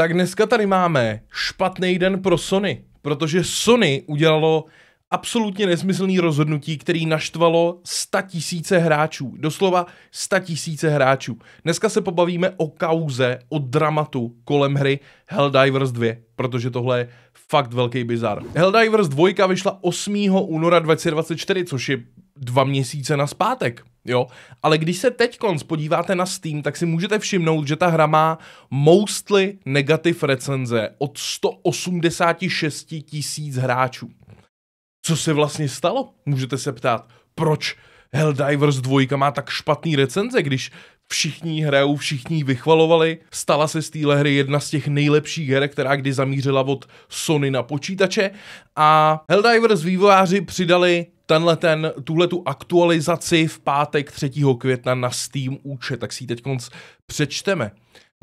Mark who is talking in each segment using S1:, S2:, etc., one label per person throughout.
S1: tak dneska tady máme špatný den pro Sony, protože Sony udělalo absolutně nesmyslný rozhodnutí, který naštvalo 100 tisíce hráčů. Doslova 100 tisíce hráčů. Dneska se pobavíme o kauze, o dramatu kolem hry Helldivers 2, protože tohle je fakt velký bizar. Helldivers 2 vyšla 8. února 2024, což je dva měsíce na zpátek. Jo, ale když se teď podíváte na Steam, tak si můžete všimnout, že ta hra má mostly negativ recenze od 186 tisíc hráčů. Co se vlastně stalo? Můžete se ptát, proč Helldivers 2 má tak špatný recenze, když všichni hrajou, všichni vychvalovali. Stala se z téhle hry jedna z těch nejlepších her, která kdy zamířila od Sony na počítače a Helldivers vývojáři přidali tenhle ten, tuhletu aktualizaci v pátek 3. května na Steam účet, tak si ji teď přečteme.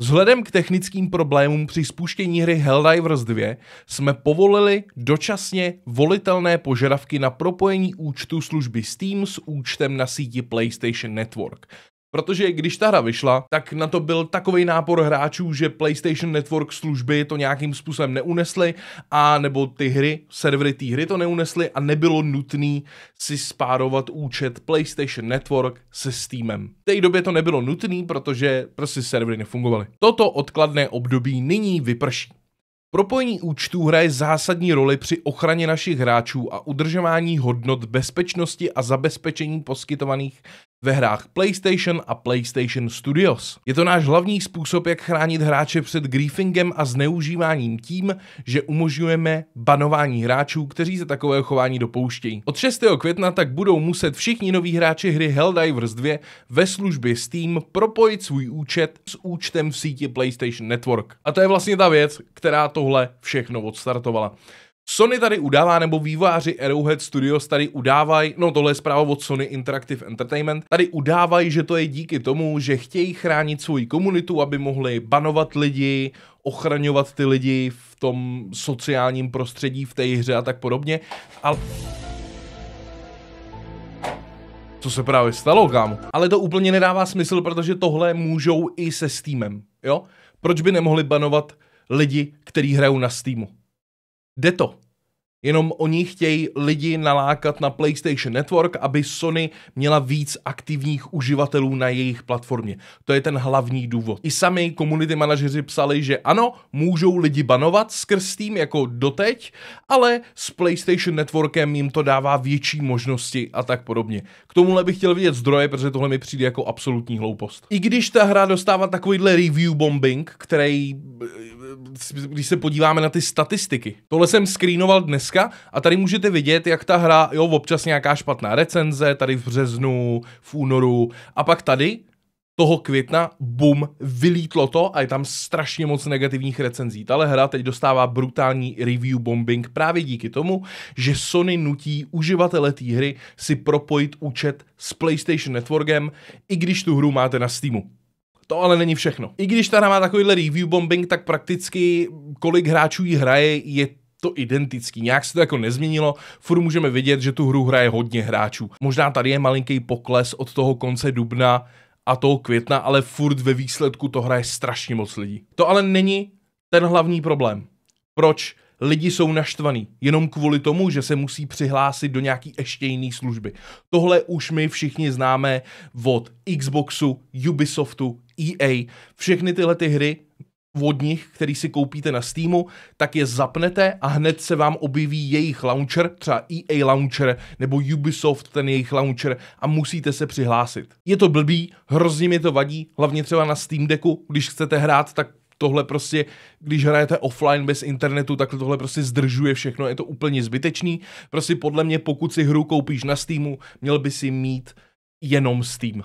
S1: Vzhledem k technickým problémům při spuštění hry Helldivers 2 jsme povolili dočasně volitelné požadavky na propojení účtu služby Steam s účtem na síti PlayStation Network. Protože když ta hra vyšla, tak na to byl takový nápor hráčů, že PlayStation Network služby to nějakým způsobem neunesly, a nebo ty hry, servery té hry to neunesly a nebylo nutné si spárovat účet PlayStation Network se Steamem. V té době to nebylo nutné, protože prostě servery nefungovaly. Toto odkladné období nyní vyprší. Propojení účtů hraje zásadní roli při ochraně našich hráčů a udržování hodnot bezpečnosti a zabezpečení poskytovaných ve hrách PlayStation a PlayStation Studios. Je to náš hlavní způsob, jak chránit hráče před griefingem a zneužíváním tím, že umožňujeme banování hráčů, kteří se takového chování dopouštějí. Od 6. května tak budou muset všichni noví hráči hry Helldivers 2 ve službě Steam propojit svůj účet s účtem v síti PlayStation Network. A to je vlastně ta věc, která tohle všechno odstartovala. Sony tady udává, nebo výváři Arrowhead Studios tady udávají, no tohle je zpráva od Sony Interactive Entertainment, tady udávají, že to je díky tomu, že chtějí chránit svoji komunitu, aby mohli banovat lidi, ochraňovat ty lidi v tom sociálním prostředí, v té hře a tak podobně, ale... Co se právě stalo, kámo? Ale to úplně nedává smysl, protože tohle můžou i se Steamem, jo? Proč by nemohli banovat lidi, kteří hrajou na Steamu? Jde to. Jenom oni chtějí lidi nalákat na PlayStation Network, aby Sony měla víc aktivních uživatelů na jejich platformě. To je ten hlavní důvod. I sami community manažeři psali, že ano, můžou lidi banovat skrz tým jako doteď, ale s PlayStation Networkem jim to dává větší možnosti a tak podobně. K tomuhle bych chtěl vidět zdroje, protože tohle mi přijde jako absolutní hloupost. I když ta hra dostává takovýhle review bombing, který, když se podíváme na ty statistiky, tohle jsem screenoval dnes dneska a tady můžete vidět, jak ta hra, jo, občas nějaká špatná recenze, tady v březnu, v únoru a pak tady toho května, bum, vylítlo to a je tam strašně moc negativních recenzí. Tahle hra teď dostává brutální review bombing právě díky tomu, že Sony nutí uživatele té hry si propojit účet s PlayStation Networkem, i když tu hru máte na Steamu. To ale není všechno. I když ta hra má takovýhle review bombing, tak prakticky kolik hráčů ji hraje, je to identický. Nějak se to jako nezměnilo, furt můžeme vidět, že tu hru hraje hodně hráčů. Možná tady je malinký pokles od toho konce dubna a toho května, ale furt ve výsledku to hraje strašně moc lidí. To ale není ten hlavní problém. Proč? lidi jsou naštvaní, jenom kvůli tomu, že se musí přihlásit do nějaký ještě jiný služby. Tohle už my všichni známe od Xboxu, Ubisoftu, EA. Všechny tyhle ty hry od nich, který si koupíte na Steamu, tak je zapnete a hned se vám objeví jejich launcher, třeba EA launcher nebo Ubisoft ten jejich launcher a musíte se přihlásit. Je to blbý, hrozně mi to vadí, hlavně třeba na Steam Decku, když chcete hrát, tak tohle prostě, když hrajete offline bez internetu, tak tohle prostě zdržuje všechno, je to úplně zbytečný. Prostě podle mě, pokud si hru koupíš na Steamu, měl by si mít jenom Steam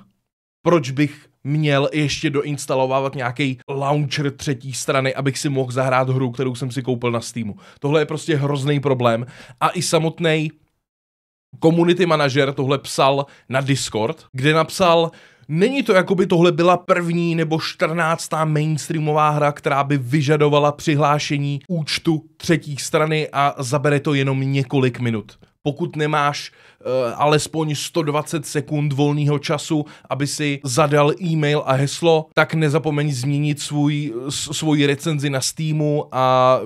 S1: proč bych měl ještě doinstalovávat nějaký launcher třetí strany, abych si mohl zahrát hru, kterou jsem si koupil na Steamu. Tohle je prostě hrozný problém. A i samotný community manažer tohle psal na Discord, kde napsal, Není to jako by tohle byla první nebo čtrnáctá mainstreamová hra, která by vyžadovala přihlášení účtu třetí strany a zabere to jenom několik minut pokud nemáš uh, alespoň 120 sekund volného času, aby si zadal e-mail a heslo, tak nezapomeň změnit svůj, svůj recenzi na Steamu a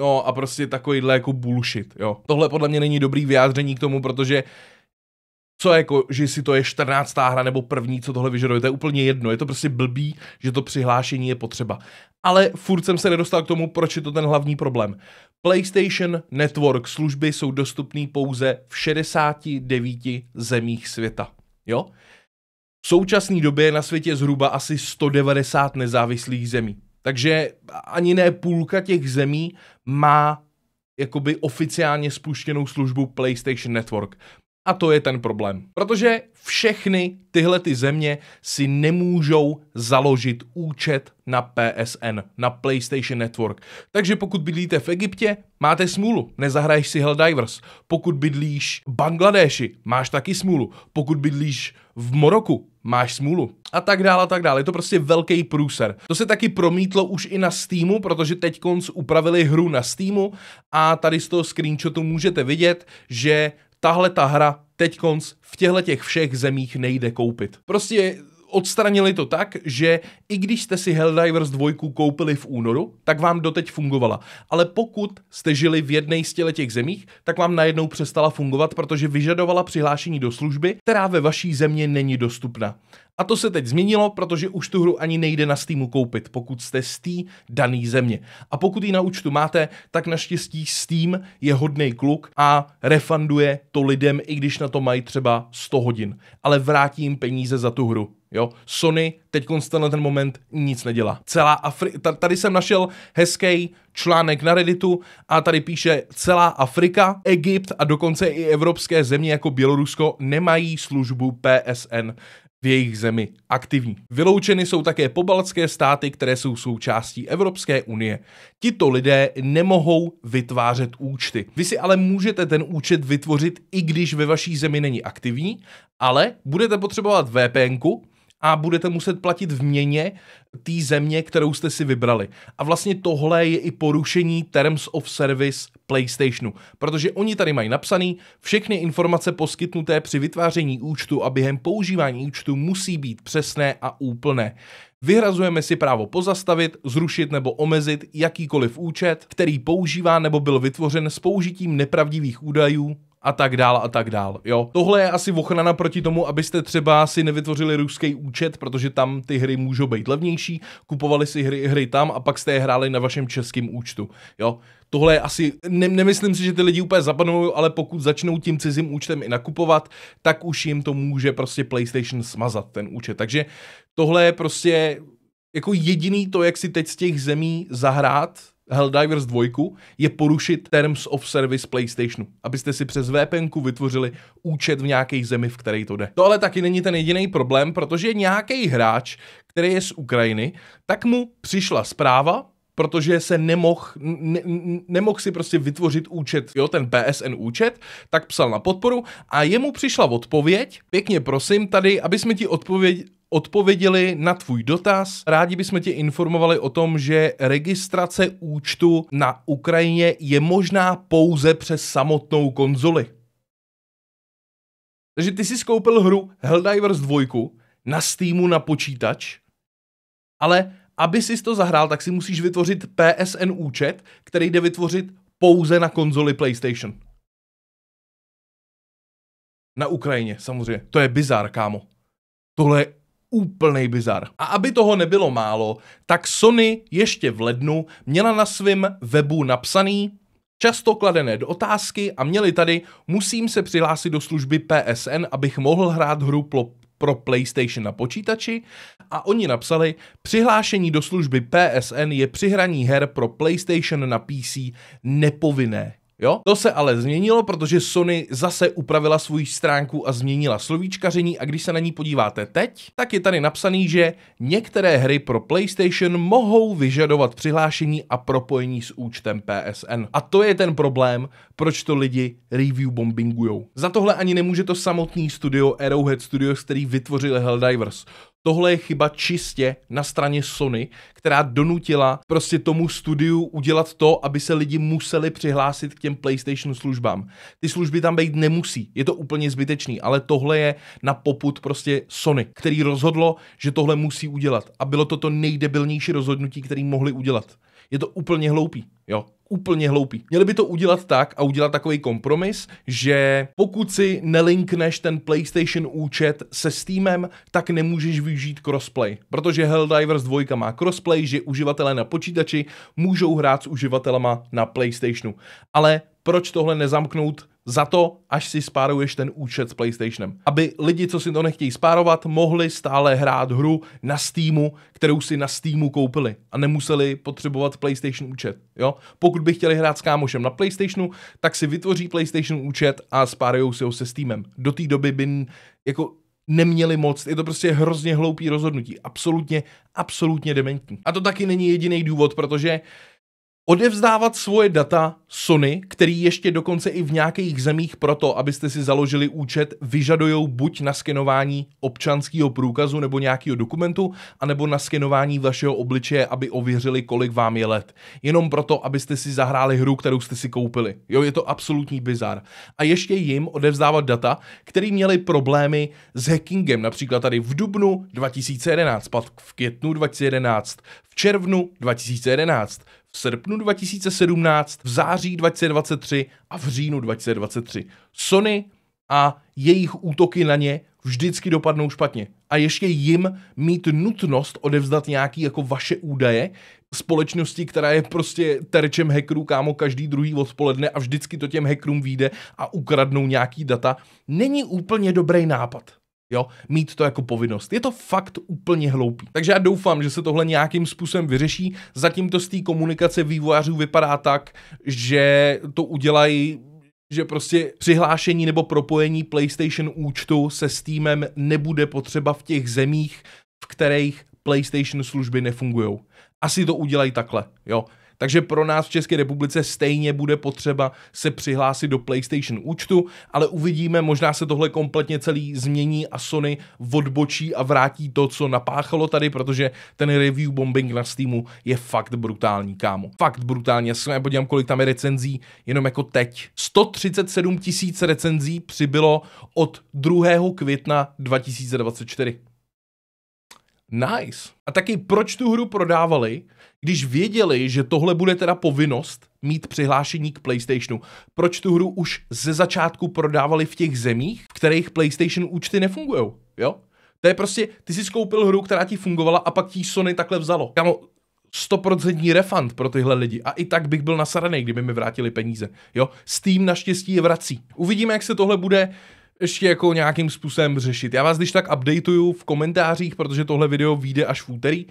S1: No a prostě takovýhle jako bullshit, jo. Tohle podle mě není dobrý vyjádření k tomu, protože co jako, že si to je 14. hra nebo první, co tohle vyžaduje, to je úplně jedno. Je to prostě blbý, že to přihlášení je potřeba. Ale furt jsem se nedostal k tomu, proč je to ten hlavní problém. PlayStation Network služby jsou dostupné pouze v 69 zemích světa. Jo? V současné době je na světě zhruba asi 190 nezávislých zemí. Takže ani ne půlka těch zemí má jakoby oficiálně spuštěnou službu PlayStation Network. A to je ten problém. Protože všechny tyhle ty země si nemůžou založit účet na PSN, na PlayStation Network. Takže pokud bydlíte v Egyptě, máte smůlu, nezahraješ si Helldivers. Pokud bydlíš v Bangladeši, máš taky smůlu. Pokud bydlíš v Moroku, máš smůlu. A tak dále, a tak dále. Je to prostě velký průser. To se taky promítlo už i na Steamu, protože teď konc upravili hru na Steamu a tady z toho screenshotu můžete vidět, že tahle ta hra teď v těchto těch všech zemích nejde koupit. Prostě odstranili to tak, že i když jste si Helldivers 2 koupili v únoru, tak vám doteď fungovala. Ale pokud jste žili v jedné z těle těch zemích, tak vám najednou přestala fungovat, protože vyžadovala přihlášení do služby, která ve vaší země není dostupná. A to se teď změnilo, protože už tu hru ani nejde na Steamu koupit, pokud jste z té dané země. A pokud ji na účtu máte, tak naštěstí Steam je hodný kluk a refunduje to lidem, i když na to mají třeba 100 hodin. Ale vrátím jim peníze za tu hru. Jo? Sony teď na ten moment nic nedělá. Celá Afri- tady jsem našel hezký článek na Redditu a tady píše celá Afrika, Egypt a dokonce i evropské země jako Bělorusko nemají službu PSN v jejich zemi aktivní. Vyloučeny jsou také pobaltské státy, které jsou součástí Evropské unie. Tito lidé nemohou vytvářet účty. Vy si ale můžete ten účet vytvořit, i když ve vaší zemi není aktivní, ale budete potřebovat VPN, a budete muset platit v měně té země, kterou jste si vybrali. A vlastně tohle je i porušení Terms of Service PlayStationu, protože oni tady mají napsaný, všechny informace poskytnuté při vytváření účtu a během používání účtu musí být přesné a úplné. Vyhrazujeme si právo pozastavit, zrušit nebo omezit jakýkoliv účet, který používá nebo byl vytvořen s použitím nepravdivých údajů a tak dál a tak dál. Jo, tohle je asi ochrana proti tomu, abyste třeba si nevytvořili ruský účet, protože tam ty hry můžou být levnější, kupovali si hry, hry tam a pak jste je hráli na vašem českém účtu. Jo, tohle je asi, ne, nemyslím si, že ty lidi úplně zapadnou, ale pokud začnou tím cizím účtem i nakupovat, tak už jim to může prostě PlayStation smazat ten účet. Takže tohle je prostě jako jediný to, jak si teď z těch zemí zahrát, Helldivers 2 je porušit Terms of Service PlayStationu, abyste si přes VPNku vytvořili účet v nějaké zemi, v které to jde. To ale taky není ten jediný problém, protože nějaký hráč, který je z Ukrajiny, tak mu přišla zpráva, protože se nemohl ne, nemoh si prostě vytvořit účet, jo, ten PSN účet, tak psal na podporu a jemu přišla odpověď, pěkně prosím tady, aby jsme ti odpověď, odpověděli na tvůj dotaz. Rádi bychom tě informovali o tom, že registrace účtu na Ukrajině je možná pouze přes samotnou konzoli. Takže ty si skoupil hru Helldivers 2 na Steamu na počítač, ale aby si to zahrál, tak si musíš vytvořit PSN účet, který jde vytvořit pouze na konzoli PlayStation. Na Ukrajině, samozřejmě. To je bizár, kámo. Tohle je úplný bizar. A aby toho nebylo málo, tak Sony ještě v lednu měla na svém webu napsaný často kladené do otázky a měli tady musím se přihlásit do služby PSN, abych mohl hrát hru pro, pro PlayStation na počítači a oni napsali, přihlášení do služby PSN je při hraní her pro PlayStation na PC nepovinné. Jo? To se ale změnilo, protože Sony zase upravila svou stránku a změnila slovíčkaření a když se na ní podíváte teď, tak je tady napsaný, že některé hry pro PlayStation mohou vyžadovat přihlášení a propojení s účtem PSN. A to je ten problém, proč to lidi review bombingujou. Za tohle ani nemůže to samotný studio Arrowhead Studios, který vytvořil Helldivers. Tohle je chyba čistě na straně Sony, která donutila prostě tomu studiu udělat to, aby se lidi museli přihlásit k těm PlayStation službám. Ty služby tam být nemusí, je to úplně zbytečný, ale tohle je na poput prostě Sony, který rozhodlo, že tohle musí udělat. A bylo to to nejdebilnější rozhodnutí, který mohli udělat. Je to úplně hloupý, jo úplně hloupý. Měli by to udělat tak a udělat takový kompromis, že pokud si nelinkneš ten PlayStation účet se Steamem, tak nemůžeš využít crossplay, protože Helldivers 2 má crossplay, že uživatelé na počítači můžou hrát s uživatelama na PlayStationu. Ale proč tohle nezamknout za to, až si spáruješ ten účet s PlayStationem. Aby lidi, co si to nechtějí spárovat, mohli stále hrát hru na Steamu, kterou si na Steamu koupili a nemuseli potřebovat PlayStation účet. Jo? Pokud by chtěli hrát s kámošem na PlayStationu, tak si vytvoří PlayStation účet a spárujou si ho se Steamem. Do té doby by jako neměli moc. Je to prostě hrozně hloupý rozhodnutí. Absolutně, absolutně dementní. A to taky není jediný důvod, protože uh, Odevzdávat svoje data Sony, který ještě dokonce i v nějakých zemích proto, abyste si založili účet, vyžadují buď na skenování občanského průkazu nebo nějakého dokumentu, anebo na skenování vašeho obličeje, aby ověřili, kolik vám je let. Jenom proto, abyste si zahráli hru, kterou jste si koupili. Jo, je to absolutní bizar. A ještě jim odevzdávat data, který měli problémy s hackingem, například tady v Dubnu 2011, pak v květnu 2011, v červnu 2011, v srpnu 2017, v září 2023 a v říjnu 2023. Sony a jejich útoky na ně vždycky dopadnou špatně. A ještě jim mít nutnost odevzdat nějaký jako vaše údaje společnosti, která je prostě terčem hackerů, kámo, každý druhý odpoledne a vždycky to těm hackerům vyjde a ukradnou nějaký data, není úplně dobrý nápad. Jo, mít to jako povinnost. Je to fakt úplně hloupý. Takže já doufám, že se tohle nějakým způsobem vyřeší. Zatím to z té komunikace vývojářů vypadá tak, že to udělají že prostě přihlášení nebo propojení PlayStation účtu se Steamem nebude potřeba v těch zemích, v kterých PlayStation služby nefungují. Asi to udělají takhle, jo. Takže pro nás v České republice stejně bude potřeba se přihlásit do PlayStation účtu, ale uvidíme, možná se tohle kompletně celý změní a Sony odbočí a vrátí to, co napáchalo tady, protože ten review bombing na Steamu je fakt brutální, kámo. Fakt brutální. Já se podívám, kolik tam je recenzí, jenom jako teď. 137 tisíc recenzí přibylo od 2. května 2024. Nice. A taky proč tu hru prodávali, když věděli, že tohle bude teda povinnost mít přihlášení k PlayStationu? Proč tu hru už ze začátku prodávali v těch zemích, v kterých PlayStation účty nefungují? Jo? To je prostě, ty si skoupil hru, která ti fungovala a pak ti Sony takhle vzalo. Kamo, 100% refund pro tyhle lidi. A i tak bych byl nasaranej, kdyby mi vrátili peníze. Jo, Steam naštěstí je vrací. Uvidíme, jak se tohle bude ještě jako nějakým způsobem řešit. Já vás když tak updateuju v komentářích, protože tohle video vyjde až v úterý.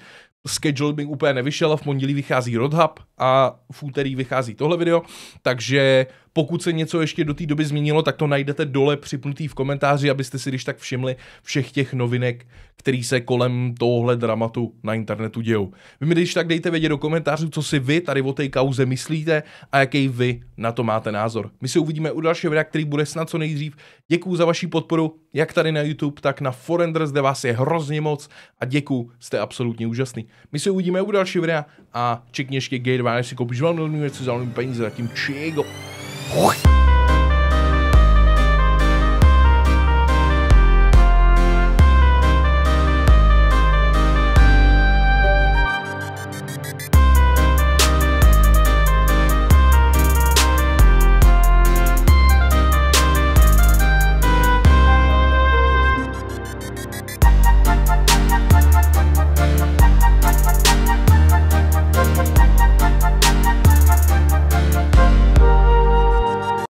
S1: Schedule by úplně nevyšel a v pondělí vychází Rodhub a v úterý vychází tohle video, takže pokud se něco ještě do té doby změnilo, tak to najdete dole připnutý v komentáři, abyste si když tak všimli všech těch novinek, který se kolem tohle dramatu na internetu dějou. Vy mi když tak dejte vědět do komentářů, co si vy tady o té kauze myslíte a jaký vy na to máte názor. My se uvidíme u dalšího videa, který bude snad co nejdřív. Děkuji za vaši podporu, jak tady na YouTube, tak na Forenders, kde vás je hrozně moc a děkuji, jste absolutně úžasný. My se uvidíme u dalšího videa a čekně ještě Gate, si koupíš velmi věci za peníze, zatím čego. Whoosh.